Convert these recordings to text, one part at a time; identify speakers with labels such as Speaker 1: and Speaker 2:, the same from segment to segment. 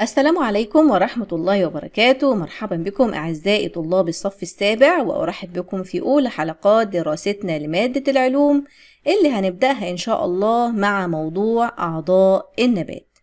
Speaker 1: السلام عليكم ورحمة الله وبركاته مرحبا بكم أعزائي طلاب الصف السابع وأرحب بكم في أولى حلقات دراستنا لمادة العلوم اللي هنبدأها إن شاء الله مع موضوع أعضاء النبات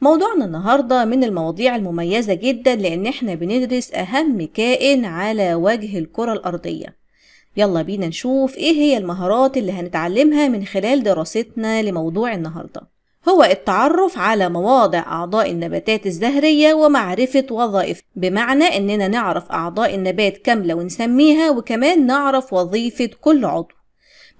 Speaker 1: موضوعنا النهاردة من المواضيع المميزة جدا لأن احنا بندرس أهم كائن على وجه الكرة الأرضية يلا بينا نشوف إيه هي المهارات اللي هنتعلمها من خلال دراستنا لموضوع النهارده هو التعرف على مواضع أعضاء النباتات الزهرية ومعرفة وظائف بمعنى إننا نعرف أعضاء النبات كاملة ونسميها وكمان نعرف وظيفة كل عضو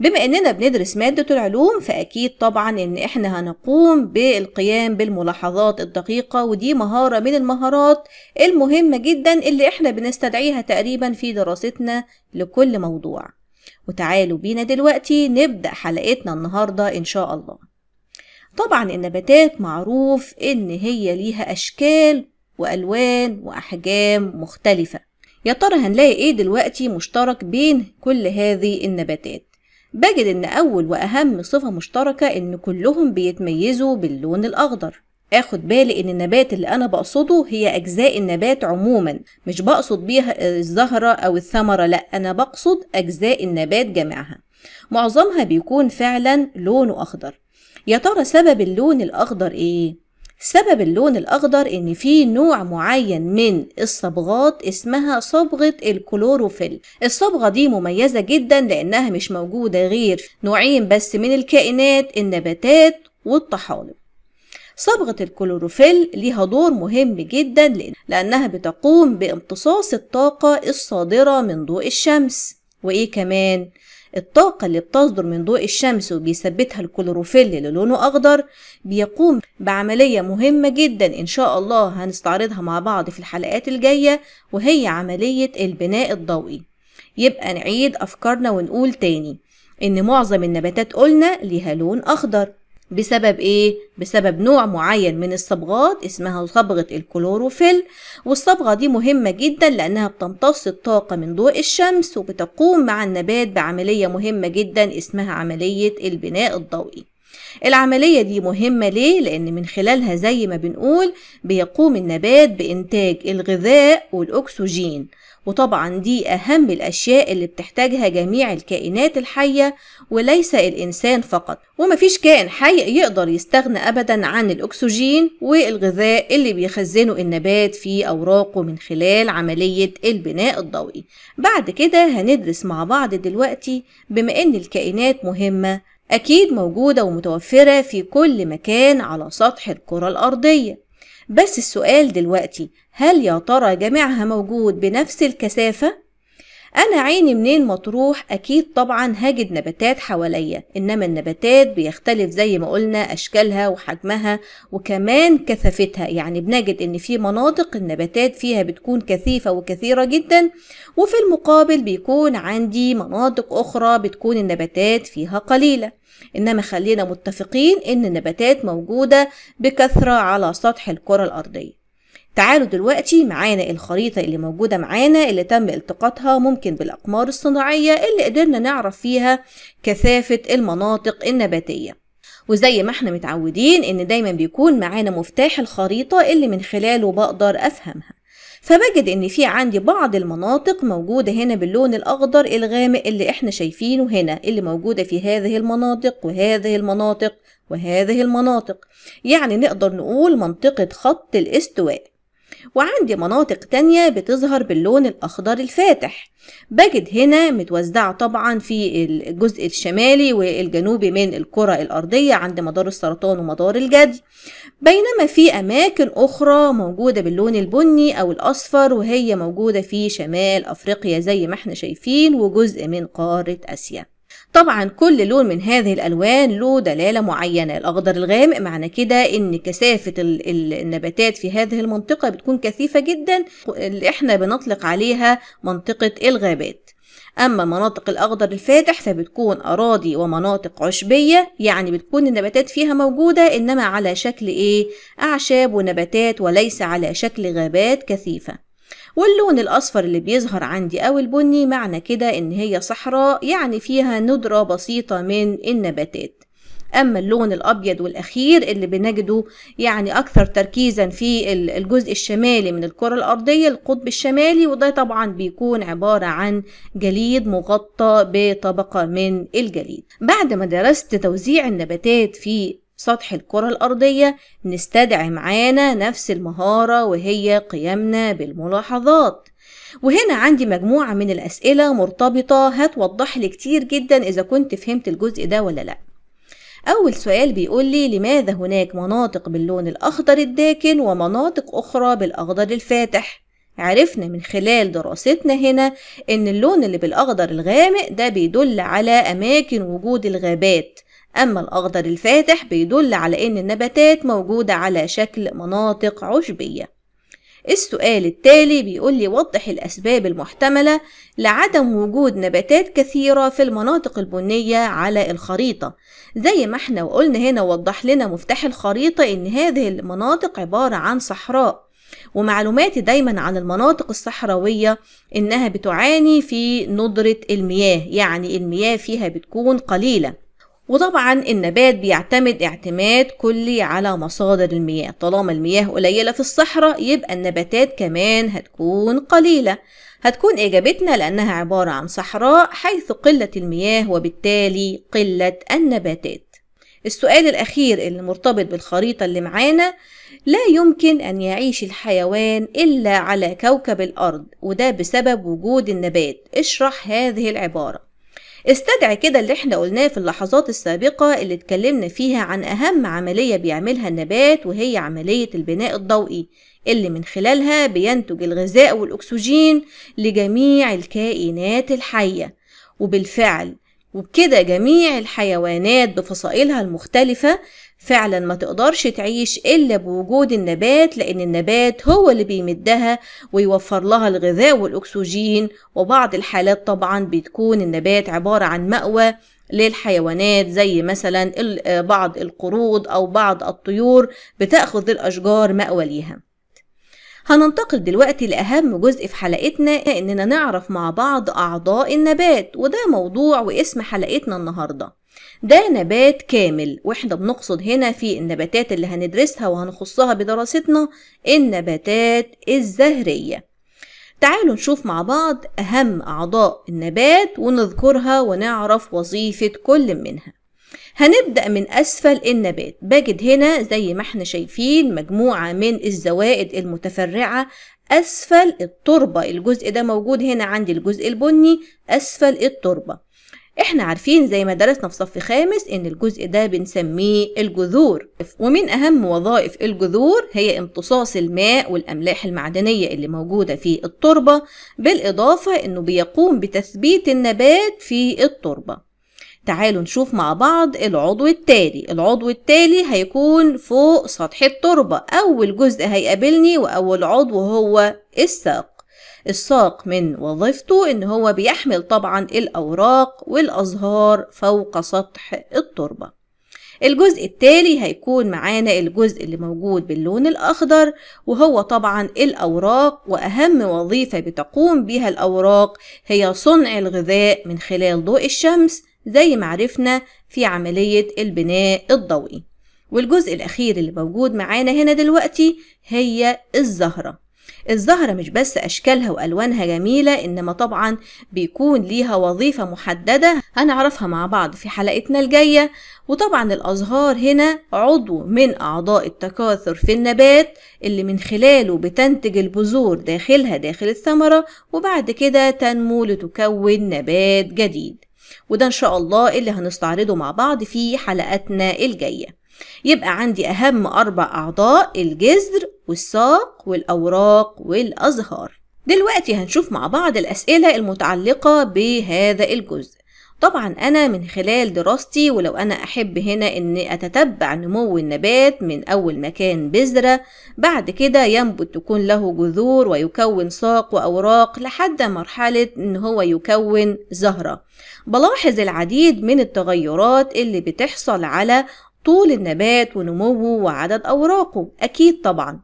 Speaker 1: بما إننا بندرس مادة العلوم فأكيد طبعا إن إحنا هنقوم بالقيام بالملاحظات الدقيقة ودي مهارة من المهارات المهمة جدا اللي إحنا بنستدعيها تقريبا في دراستنا لكل موضوع وتعالوا بينا دلوقتي نبدأ حلقتنا النهاردة إن شاء الله طبعا النباتات معروف إن هي ليها أشكال وألوان وأحجام مختلفة يا ترى هنلاقي إيه دلوقتي مشترك بين كل هذه النباتات بجد إن أول وأهم صفة مشتركة إن كلهم بيتميزوا باللون الأخضر اخد بالي ان النبات اللي انا بقصده هي اجزاء النبات عموما مش بقصد بيها الزهرة او الثمرة لا انا بقصد اجزاء النبات جميعها معظمها بيكون فعلا لونه اخضر يا ترى سبب اللون الأخضر إيه؟ سبب اللون الأخضر إن في نوع معين من الصبغات اسمها صبغة الكلوروفيل الصبغة دي مميزة جدا لأنها مش موجودة غير نوعين بس من الكائنات النباتات والطحالب صبغة الكلوروفيل ليها دور مهم جدا لأنها بتقوم بامتصاص الطاقة الصادرة من ضوء الشمس وإيه كمان؟ الطاقة اللي بتصدر من ضوء الشمس وبيثبتها الكلوروفيل اللي لونه أخضر بيقوم بعملية مهمة جدا إن شاء الله هنستعرضها مع بعض في الحلقات الجاية وهي عملية البناء الضوئي يبقى نعيد أفكارنا ونقول تاني إن معظم النباتات قلنا ليها لون أخضر بسبب ايه؟ بسبب نوع معين من الصبغات اسمها صبغة الكلوروفيل والصبغة دي مهمة جدا لأنها بتمتص الطاقة من ضوء الشمس وبتقوم مع النبات بعملية مهمة جدا اسمها عملية البناء الضوئي العملية دي مهمة ليه؟ لأن من خلالها زي ما بنقول بيقوم النبات بإنتاج الغذاء والأكسجين وطبعا دي أهم الأشياء اللي بتحتاجها جميع الكائنات الحية وليس الإنسان فقط ومفيش كائن حي يقدر يستغنى أبدا عن الأكسجين والغذاء اللي بيخزنه النبات في أوراقه من خلال عملية البناء الضوئي بعد كده هندرس مع بعض دلوقتي بما أن الكائنات مهمة أكيد موجودة ومتوفرة في كل مكان على سطح الكرة الأرضية بس السؤال دلوقتي هل يا ترى جميعها موجود بنفس الكثافة؟ أنا عيني منين مطروح أكيد طبعا هجد نباتات حواليا إنما النباتات بيختلف زي ما قلنا أشكالها وحجمها وكمان كثافتها يعني بنجد إن في مناطق النباتات فيها بتكون كثيفة وكثيرة جدا وفي المقابل بيكون عندي مناطق أخرى بتكون النباتات فيها قليلة إنما خلينا متفقين إن النباتات موجودة بكثرة على سطح الكرة الأرضية تعالوا دلوقتي معانا الخريطة اللي موجودة معانا اللي تم التقاطها ممكن بالأقمار الصناعية اللي قدرنا نعرف فيها كثافة المناطق النباتية وزي ما احنا متعودين ان دايما بيكون معانا مفتاح الخريطة اللي من خلاله بقدر افهمها فبجد ان في عندي بعض المناطق موجودة هنا باللون الاخضر الغامق اللي احنا شايفينه هنا اللي موجودة في هذه المناطق وهذه المناطق وهذه المناطق يعني نقدر نقول منطقة خط الاستواء وعندي مناطق تانية بتظهر باللون الأخضر الفاتح بجد هنا متوزعة طبعا في الجزء الشمالي والجنوبي من الكرة الأرضية عند مدار السرطان ومدار الجدي بينما في أماكن أخرى موجودة باللون البني أو الأصفر وهي موجودة في شمال أفريقيا زي ما احنا شايفين وجزء من قارة آسيا طبعا كل لون من هذه الألوان له دلالة معينة الأخضر الغامق معنى كده إن كثافة النباتات في هذه المنطقة بتكون كثيفة جدا اللي إحنا بنطلق عليها منطقة الغابات أما مناطق الأخضر الفاتح فبتكون أراضي ومناطق عشبية يعني بتكون النباتات فيها موجودة إنما على شكل إيه؟ أعشاب ونباتات وليس على شكل غابات كثيفة واللون الأصفر اللي بيظهر عندي أو البني معنى كده إن هي صحراء يعني فيها ندرة بسيطة من النباتات أما اللون الأبيض والأخير اللي بنجده يعني أكثر تركيزا في الجزء الشمالي من الكرة الأرضية القطب الشمالي وده طبعا بيكون عبارة عن جليد مغطى بطبقة من الجليد بعد ما درست توزيع النباتات في سطح الكرة الأرضية نستدعي معانا نفس المهارة وهي قيامنا بالملاحظات وهنا عندي مجموعة من الأسئلة مرتبطة هتوضح لي كتير جدا إذا كنت فهمت الجزء ده ولا لأ أول سؤال بيقول لي لماذا هناك مناطق باللون الأخضر الداكن ومناطق أخرى بالأخضر الفاتح؟ عرفنا من خلال دراستنا هنا إن اللون اللي بالأخضر الغامق ده بيدل على أماكن وجود الغابات أما الأخضر الفاتح بيدل على إن النباتات موجودة على شكل مناطق عشبية السؤال التالي بيقول لي وضح الأسباب المحتملة لعدم وجود نباتات كثيرة في المناطق البنية على الخريطة زي ما احنا وقلنا هنا وضح لنا مفتاح الخريطة إن هذه المناطق عبارة عن صحراء ومعلوماتي دايما عن المناطق الصحراوية إنها بتعاني في ندرة المياه يعني المياه فيها بتكون قليلة وطبعا النبات بيعتمد اعتماد كلي على مصادر المياه طالما المياه قليلة في الصحراء يبقى النباتات كمان هتكون قليلة هتكون إجابتنا لأنها عبارة عن صحراء حيث قلة المياه وبالتالي قلة النباتات السؤال الأخير اللي مرتبط بالخريطة اللي معانا لا يمكن أن يعيش الحيوان إلا على كوكب الأرض وده بسبب وجود النبات اشرح هذه العبارة استدعي كده اللي احنا قلناه في اللحظات السابقة اللي اتكلمنا فيها عن أهم عملية بيعملها النبات وهي عملية البناء الضوئي اللي من خلالها بينتج الغذاء والأكسجين لجميع الكائنات الحية وبالفعل وبكده جميع الحيوانات بفصائلها المختلفة فعلا ما تقدرش تعيش إلا بوجود النبات لأن النبات هو اللي بيمدها ويوفر لها الغذاء والأكسجين وبعض الحالات طبعا بتكون النبات عبارة عن مأوى للحيوانات زي مثلا آه، بعض القرود أو بعض الطيور بتأخذ الأشجار مأوى ليها هننتقل دلوقتي لأهم جزء في حلقتنا إننا نعرف مع بعض أعضاء النبات وده موضوع واسم حلقتنا النهارده ده نبات كامل واحنا بنقصد هنا في النباتات اللي هندرسها وهنخصها بدراستنا النباتات الزهرية تعالوا نشوف مع بعض أهم أعضاء النبات ونذكرها ونعرف وظيفة كل منها هنبدأ من أسفل النبات بجد هنا زي ما احنا شايفين مجموعة من الزوائد المتفرعة أسفل التربة الجزء ده موجود هنا عندي الجزء البني أسفل التربة احنا عارفين زي ما درسنا في صف خامس ان الجزء ده بنسميه الجذور ومن اهم وظائف الجذور هي امتصاص الماء والاملاح المعدنية اللي موجودة في التربة بالاضافة انه بيقوم بتثبيت النبات في التربة تعالوا نشوف مع بعض العضو التالي العضو التالي هيكون فوق سطح التربة اول جزء هيقابلني واول عضو هو الساق الساق من وظيفته إن هو بيحمل طبعا الأوراق والأزهار فوق سطح التربة الجزء التالي هيكون معانا الجزء اللي موجود باللون الأخضر وهو طبعا الأوراق وأهم وظيفة بتقوم بها الأوراق هي صنع الغذاء من خلال ضوء الشمس زي ما عرفنا في عملية البناء الضوئي والجزء الأخير اللي موجود معانا هنا دلوقتي هي الزهرة الزهرة مش بس أشكالها وألوانها جميلة إنما طبعا بيكون ليها وظيفة محددة هنعرفها مع بعض في حلقتنا الجاية وطبعا الأزهار هنا عضو من أعضاء التكاثر في النبات اللي من خلاله بتنتج البذور داخلها داخل الثمرة وبعد كده تنمو لتكون نبات جديد وده إن شاء الله اللي هنستعرضه مع بعض في حلقاتنا الجاية يبقى عندي أهم أربع أعضاء الجذر والساق والأوراق والأزهار دلوقتي هنشوف مع بعض الأسئلة المتعلقة بهذا الجزء طبعا أنا من خلال دراستي ولو أنا أحب هنا أن أتتبع نمو النبات من أول مكان بذرة بعد كده ينبت تكون له جذور ويكون ساق وأوراق لحد مرحلة أن هو يكون زهرة بلاحظ العديد من التغيرات اللي بتحصل على طول النبات ونموه وعدد أوراقه أكيد طبعا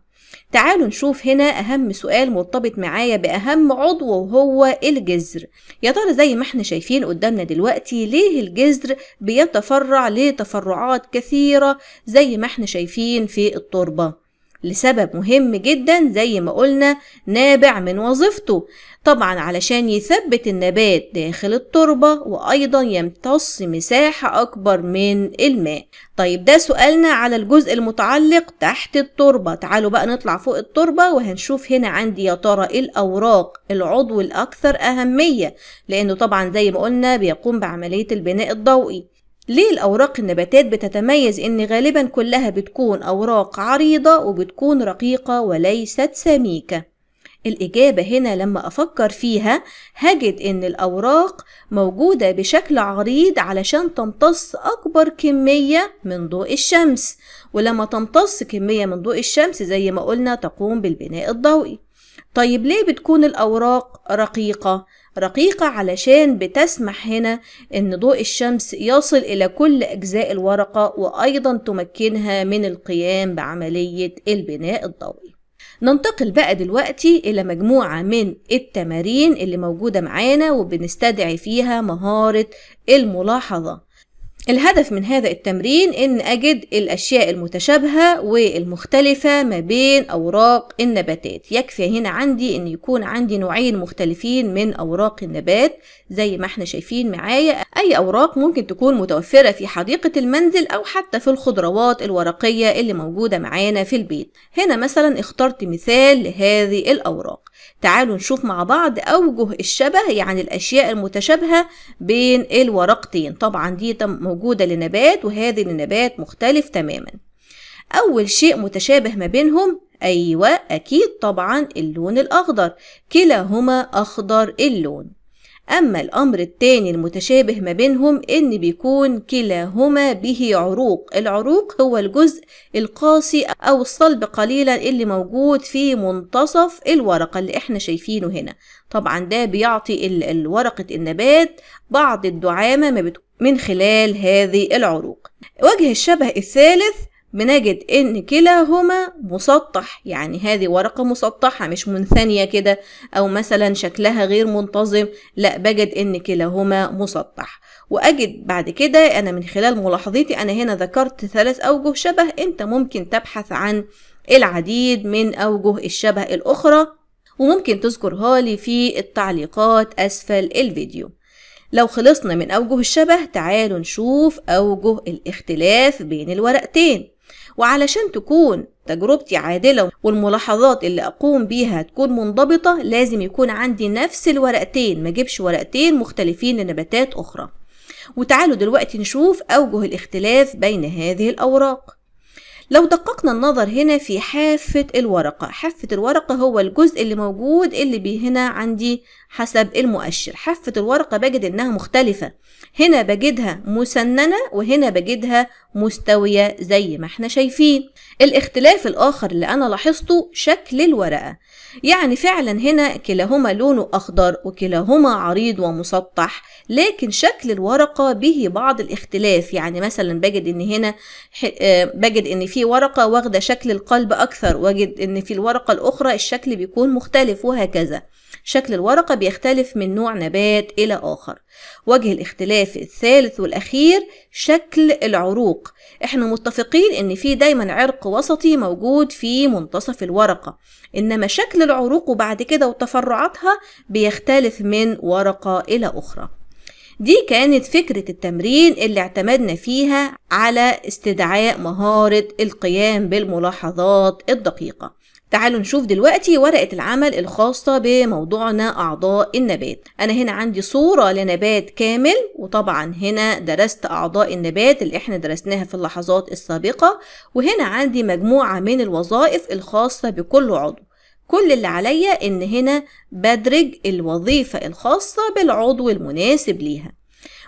Speaker 1: تعالوا نشوف هنا أهم سؤال مرتبط معايا بأهم عضو وهو الجذر يا ترى زي ما احنا شايفين قدامنا دلوقتي ليه الجذر بيتفرع لتفرعات كثيرة زي ما احنا شايفين في التربة لسبب مهم جدا زي ما قلنا نابع من وظيفته طبعا علشان يثبت النبات داخل التربة وأيضا يمتص مساحة أكبر من الماء طيب ده سؤالنا على الجزء المتعلق تحت التربة تعالوا بقى نطلع فوق التربة وهنشوف هنا عندي يا ترى إيه الأوراق العضو الأكثر أهمية لأنه طبعا زي ما قلنا بيقوم بعملية البناء الضوئي ليه الأوراق النباتات بتتميز إن غالبا كلها بتكون أوراق عريضة وبتكون رقيقة وليست سميكة؟ الإجابة هنا لما أفكر فيها هجد إن الأوراق موجودة بشكل عريض علشان تمتص أكبر كمية من ضوء الشمس ولما تمتص كمية من ضوء الشمس زي ما قلنا تقوم بالبناء الضوئي طيب ليه بتكون الأوراق رقيقة؟ رقيقة علشان بتسمح هنا إن ضوء الشمس يصل إلى كل أجزاء الورقة وأيضا تمكنها من القيام بعملية البناء الضوئي ننتقل بقى دلوقتي إلى مجموعة من التمارين اللي موجودة معانا وبنستدعي فيها مهارة الملاحظة الهدف من هذا التمرين إن أجد الأشياء المتشابهة والمختلفة ما بين أوراق النباتات يكفي هنا عندي إن يكون عندي نوعين مختلفين من أوراق النبات زي ما احنا شايفين معايا أي أوراق ممكن تكون متوفرة في حديقة المنزل أو حتى في الخضروات الورقية اللي موجودة معانا في البيت هنا مثلا اخترت مثال لهذه الأوراق تعالوا نشوف مع بعض أوجه الشبه يعني الأشياء المتشابهة بين الورقتين طبعا دي موجودة لنبات وهذه لنبات مختلف تماما أول شيء متشابه ما بينهم أيوة أكيد طبعا اللون الأخضر كلاهما أخضر اللون أما الأمر التاني المتشابه ما بينهم إن بيكون كلاهما به عروق العروق هو الجزء القاسي أو الصلب قليلا اللي موجود في منتصف الورقة اللي احنا شايفينه هنا طبعا ده بيعطي ورقة النبات بعض الدعامة من خلال هذه العروق وجه الشبه الثالث بنجد ان كلاهما مسطح يعني هذه ورقة مسطحة مش منثنية كده او مثلا شكلها غير منتظم لا بجد ان كلاهما مسطح واجد بعد كده انا من خلال ملاحظتي انا هنا ذكرت ثلاث اوجه شبه انت ممكن تبحث عن العديد من اوجه الشبه الاخرى وممكن تذكرها لي في التعليقات اسفل الفيديو لو خلصنا من أوجه الشبه تعالوا نشوف أوجه الاختلاف بين الورقتين وعلشان تكون تجربتي عادلة والملاحظات اللي أقوم بيها تكون منضبطة لازم يكون عندي نفس الورقتين ما جيبش ورقتين مختلفين لنباتات أخرى وتعالوا دلوقتي نشوف أوجه الاختلاف بين هذه الأوراق لو دققنا النظر هنا في حافة الورقة حافة الورقة هو الجزء اللي موجود اللي بيه هنا عندي حسب المؤشر حافة الورقة بجد إنها مختلفة هنا بجدها مسننة وهنا بجدها مستوية زي ما احنا شايفين الاختلاف الآخر اللي أنا لاحظته شكل الورقة يعني فعلا هنا كلاهما لونه أخضر وكلاهما عريض ومسطح لكن شكل الورقة به بعض الاختلاف يعني مثلا بجد ان هنا آه، بجد ان في ورقة واخدة شكل القلب أكثر واجد ان في الورقة الأخرى الشكل بيكون مختلف وهكذا شكل الورقة بيختلف من نوع نبات إلى آخر وجه الاختلاف الثالث والأخير شكل العروق احنا متفقين ان في دايما عرق وسطي موجود في منتصف الورقة انما شكل العروق وبعد كده وتفرعاتها بيختلف من ورقة إلى أخرى دي كانت فكرة التمرين اللي اعتمدنا فيها على استدعاء مهارة القيام بالملاحظات الدقيقة تعالوا نشوف دلوقتي ورقة العمل الخاصة بموضوعنا أعضاء النبات أنا هنا عندي صورة لنبات كامل وطبعا هنا درست أعضاء النبات اللي احنا درسناها في اللحظات السابقة وهنا عندي مجموعة من الوظائف الخاصة بكل عضو كل اللي عليا إن هنا بدرج الوظيفة الخاصة بالعضو المناسب ليها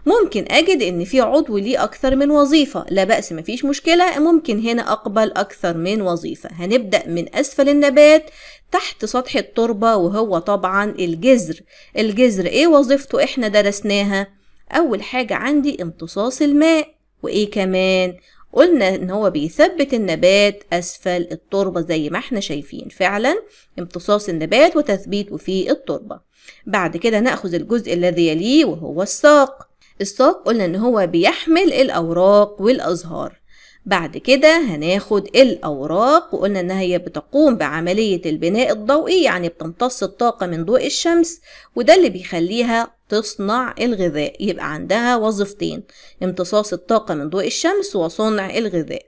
Speaker 1: ممكن أجد إن في عضو ليه أكثر من وظيفة لا بأس مفيش مشكلة ممكن هنا أقبل أكثر من وظيفة هنبدأ من أسفل النبات تحت سطح التربة وهو طبعا الجذر الجذر إيه وظيفته إحنا درسناها أول حاجة عندي امتصاص الماء وإيه كمان قلنا ان هو بيثبت النبات اسفل التربة زي ما احنا شايفين فعلا امتصاص النبات وتثبيته في التربة بعد كده ناخذ الجزء الذي يليه وهو الساق الساق قلنا ان هو بيحمل الاوراق والازهار بعد كده هناخد الاوراق وقلنا انها هي بتقوم بعملية البناء الضوئي يعني بتمتص الطاقة من ضوء الشمس وده اللي بيخليها تصنع الغذاء يبقى عندها وظيفتين امتصاص الطاقة من ضوء الشمس وصنع الغذاء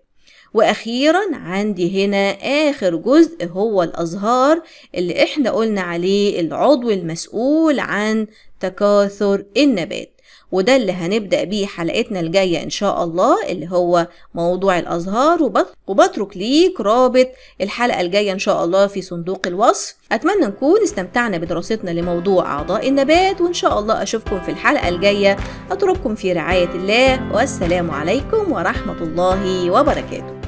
Speaker 1: واخيرا عندي هنا اخر جزء هو الازهار اللي احنا قلنا عليه العضو المسؤول عن تكاثر النبات وده اللي هنبدأ بيه حلقتنا الجاية إن شاء الله اللي هو موضوع الأزهار وبترك ليك رابط الحلقة الجاية إن شاء الله في صندوق الوصف أتمنى نكون استمتعنا بدراستنا لموضوع أعضاء النبات وإن شاء الله أشوفكم في الحلقة الجاية أترككم في رعاية الله والسلام عليكم ورحمة الله وبركاته